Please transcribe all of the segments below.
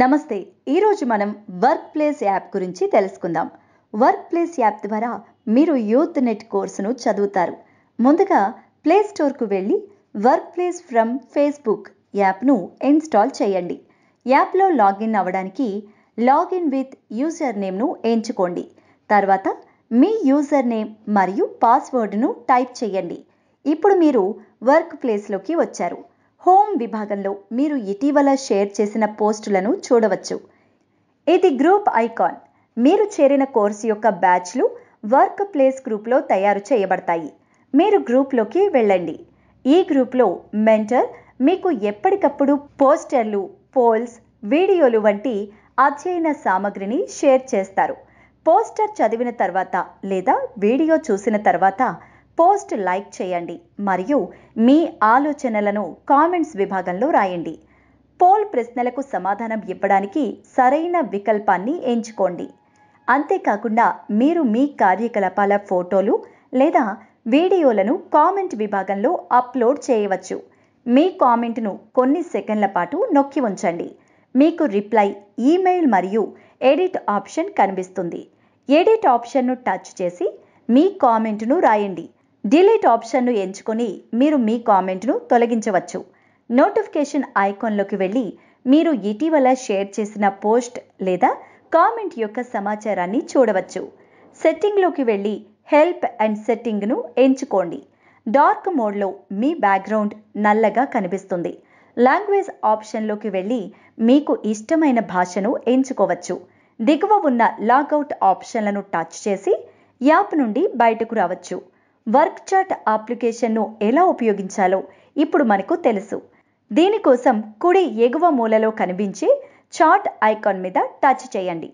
నమస్తే ఈరోజు మనం వర్క్ ప్లేస్ యాప్ గురించి తెలుసుకుందాం వర్క్ ప్లేస్ యాప్ ద్వారా మీరు యూత్ నెట్ కోర్సును చదువుతారు ముందుగా ప్లే స్టోర్కు వెళ్ళి వర్క్ ప్లేస్ ఫ్రమ్ ఫేస్బుక్ యాప్ను ఇన్స్టాల్ చేయండి యాప్లో లాగిన్ అవ్వడానికి లాగిన్ విత్ యూజర్ నేమ్ను ఎంచుకోండి తర్వాత మీ యూజర్ నేమ్ మరియు పాస్వర్డ్ను టైప్ చేయండి ఇప్పుడు మీరు వర్క్ ప్లేస్లోకి వచ్చారు హోమ్ విభాగంలో మీరు ఇటీవల షేర్ చేసిన పోస్టులను చూడవచ్చు ఇది గ్రూప్ ఐకాన్ మీరు చేరిన కోర్సు యొక్క బ్యాచ్లు వర్క్ ప్లేస్ గ్రూప్లో తయారు చేయబడతాయి మీరు గ్రూప్లోకి వెళ్ళండి ఈ గ్రూప్లో మెంటర్ మీకు ఎప్పటికప్పుడు పోస్టర్లు పోల్స్ వీడియోలు వంటి అధ్యయన సామగ్రిని షేర్ చేస్తారు పోస్టర్ చదివిన తర్వాత లేదా వీడియో చూసిన తర్వాత పోస్ట్ లైక్ చేయండి మరియు మీ ఆలోచనలను కామెంట్స్ విభాగంలో రాయండి పోల్ ప్రశ్నలకు సమాధానం ఇవ్వడానికి సరైన వికల్పాన్ని ఎంచుకోండి అంతేకాకుండా మీరు మీ కార్యకలాపాల ఫోటోలు లేదా వీడియోలను కామెంట్ విభాగంలో అప్లోడ్ చేయవచ్చు మీ కామెంట్ను కొన్ని సెకండ్ల పాటు నొక్కి ఉంచండి మీకు రిప్లై ఈమెయిల్ మరియు ఎడిట్ ఆప్షన్ కనిపిస్తుంది ఎడిట్ ఆప్షన్ను టచ్ చేసి మీ కామెంట్ను రాయండి డిలీట్ ఆప్షన్ను ఎంచుకొని మీరు మీ కామెంట్ను తొలగించవచ్చు నోటిఫికేషన్ ఐకాన్లోకి వెళ్ళి మీరు ఇటీవల షేర్ చేసిన పోస్ట్ లేదా కామెంట్ యొక్క సమాచారాన్ని చూడవచ్చు సెట్టింగ్లోకి వెళ్ళి హెల్ప్ అండ్ సెట్టింగ్ను ఎంచుకోండి డార్క్ మోడ్లో మీ బ్యాక్గ్రౌండ్ నల్లగా కనిపిస్తుంది లాంగ్వేజ్ ఆప్షన్లోకి వెళ్ళి మీకు ఇష్టమైన భాషను ఎంచుకోవచ్చు దిగువ ఉన్న లాగౌట్ ఆప్షన్లను టచ్ చేసి యాప్ నుండి బయటకు రావచ్చు వర్క్ చాట్ అప్లికేషన్ను ఎలా ఉపయోగించాలో ఇప్పుడు మనకు తెలుసు దీనికోసం కుడి ఎగువ మూలలో కనిపించే చాట్ ఐకాన్ మీద టచ్ చేయండి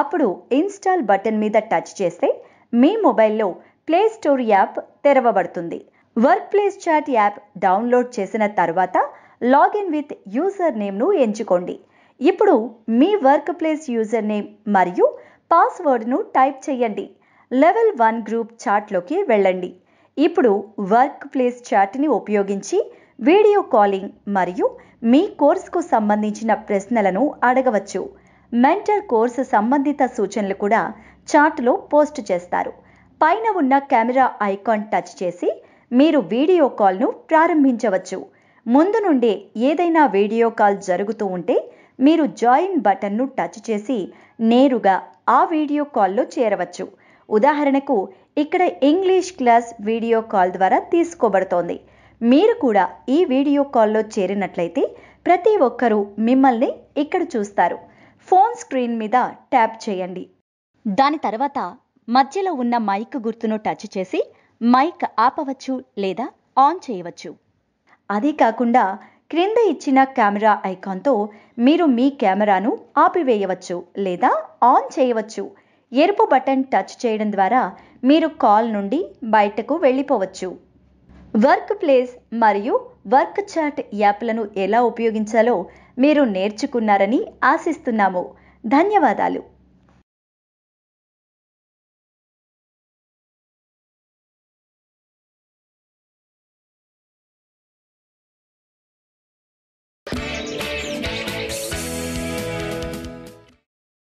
అప్పుడు ఇన్స్టాల్ బటన్ మీద టచ్ చేస్తే మీ మొబైల్లో ప్లే స్టోర్ యాప్ తెరవబడుతుంది work place chat app download చేసిన తర్వాత లాగిన్ విత్ యూజర్ నేమ్ను ఎంచుకోండి ఇప్పుడు మీ వర్క్ ప్లేస్ యూజర్ నేమ్ మరియు పాస్వర్డ్ను టైప్ చేయండి లెవెల్ వన్ గ్రూప్ చాట్లోకి వెళ్ళండి ఇప్పుడు వర్క్ ప్లేస్ చాట్ని ఉపయోగించి వీడియో కాలింగ్ మరియు మీ కోర్సుకు సంబంధించిన ప్రశ్నలను అడగవచ్చు మెంటర్ కోర్సు సంబంధిత సూచనలు కూడా చాట్లో పోస్ట్ చేస్తారు పైన ఉన్న కెమెరా ఐకాన్ టచ్ చేసి మీరు వీడియో కాల్ను ప్రారంభించవచ్చు ముందు నుండే ఏదైనా వీడియో కాల్ జరుగుతూ ఉంటే మీరు జాయిన్ బటన్ను టచ్ చేసి నేరుగా ఆ వీడియో కాల్లో చేరవచ్చు ఉదాహరణకు ఇక్కడ ఇంగ్లీష్ క్లాస్ వీడియో కాల్ ద్వారా తీసుకోబడుతోంది మీరు కూడా ఈ వీడియో కాల్లో చేరినట్లయితే ప్రతి ఒక్కరూ మిమ్మల్ని ఇక్కడ చూస్తారు ఫోన్ స్క్రీన్ మీద ట్యాప్ చేయండి దాని తర్వాత మధ్యలో ఉన్న మైక్ గుర్తును టచ్ చేసి మైక్ ఆపవచ్చు లేదా ఆన్ చేయవచ్చు అదే కాకుండా క్రింద ఇచ్చిన కెమెరా ఐకాన్తో మీరు మీ కెమెరాను ఆపివేయవచ్చు లేదా ఆన్ చేయవచ్చు ఎరుపు బటన్ టచ్ చేయడం ద్వారా మీరు కాల్ నుండి బయటకు వెళ్ళిపోవచ్చు వర్క్ ప్లేస్ మరియు వర్క్ చాట్ యాప్లను ఎలా ఉపయోగించాలో మీరు నేర్చుకున్నారని ఆశిస్తున్నాము ధన్యవాదాలు